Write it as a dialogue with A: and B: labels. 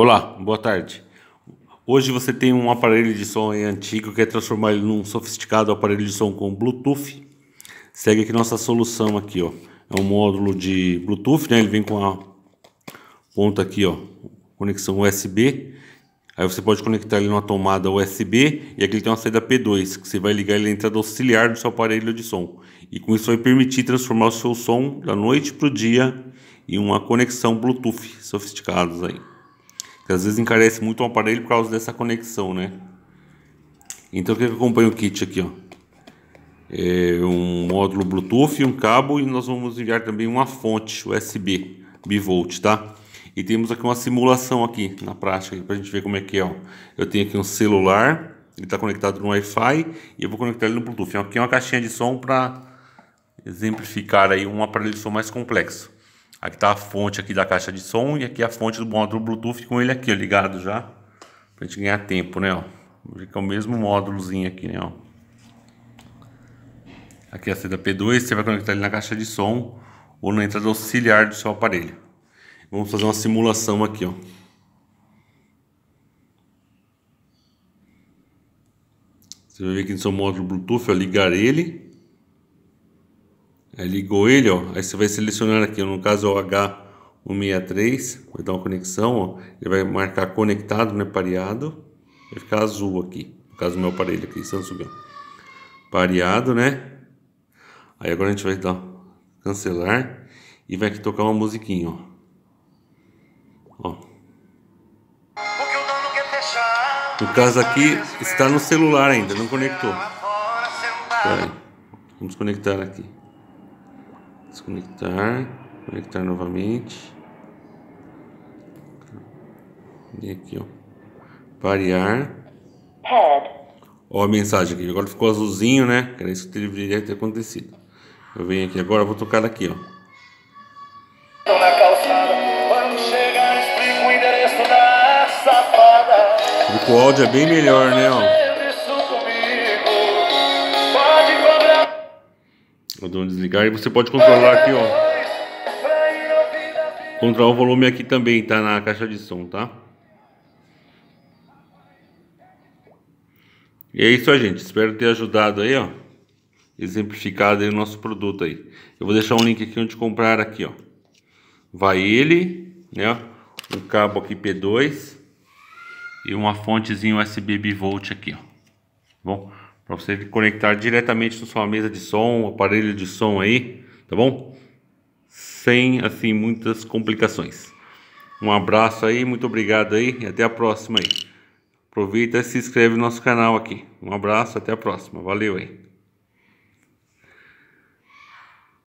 A: Olá, boa tarde. Hoje você tem um aparelho de som antigo que é transformar ele num sofisticado aparelho de som com Bluetooth. Segue aqui nossa solução aqui, ó. É um módulo de Bluetooth, né? Ele vem com a ponta aqui, ó, conexão USB. Aí você pode conectar ele numa tomada USB e aqui ele tem uma saída P2, que você vai ligar ele na entrada auxiliar do seu aparelho de som. E com isso vai permitir transformar o seu som da noite para o dia em uma conexão Bluetooth sofisticada, aí. Porque às vezes encarece muito o um aparelho por causa dessa conexão, né? Então o que acompanha o kit aqui, ó? É um módulo Bluetooth, um cabo e nós vamos enviar também uma fonte USB bivolt, tá? E temos aqui uma simulação aqui na prática para a gente ver como é que é. Ó. Eu tenho aqui um celular, ele está conectado no Wi-Fi e eu vou conectar ele no Bluetooth. Aqui é uma caixinha de som para exemplificar aí um aparelho de som mais complexo. Aqui está a fonte aqui da caixa de som e aqui a fonte do módulo Bluetooth com ele aqui ó, ligado já. Para a gente ganhar tempo, né? Ó. Fica é o mesmo módulozinho aqui, né? Ó. Aqui é a saída P2, você vai conectar ele na caixa de som ou na entrada auxiliar do seu aparelho. Vamos fazer uma simulação aqui, ó. Você vai ver aqui no seu módulo Bluetooth, ó, ligar ele ligou ele, ó. Aí você vai selecionar aqui, no caso é o H163, vai dar uma conexão, ó. Ele vai marcar conectado, né, pareado. Vai ficar azul aqui, no caso do meu aparelho aqui, Samsung. Pareado, né? Aí agora a gente vai dar cancelar e vai aqui tocar uma musiquinha, ó. ó. No caso aqui, está no celular ainda, não conectou. Tá aí. Vamos conectar aqui desconectar, conectar novamente. E aqui, ó. Parear. Ó a mensagem aqui. Agora ficou azulzinho, né? Era isso que deveria ter acontecido. Eu venho aqui agora, vou tocar aqui, ó. Na calçada, quando chegar, o endereço da safada. O áudio é bem melhor, né, ó. Botão desligar e você pode controlar aqui, ó. Controlar o volume aqui também, tá? Na caixa de som, tá? E é isso aí, gente. Espero ter ajudado aí, ó. Exemplificado aí o nosso produto aí. Eu vou deixar um link aqui onde comprar aqui, ó. Vai ele, né? Um cabo aqui P2 e uma fontezinha USB bivolt aqui, ó. Tá bom, para você conectar diretamente na sua mesa de som, aparelho de som aí, tá bom? Sem assim muitas complicações. Um abraço aí, muito obrigado aí e até a próxima aí. Aproveita e se inscreve no nosso canal aqui. Um abraço, até a próxima. Valeu aí.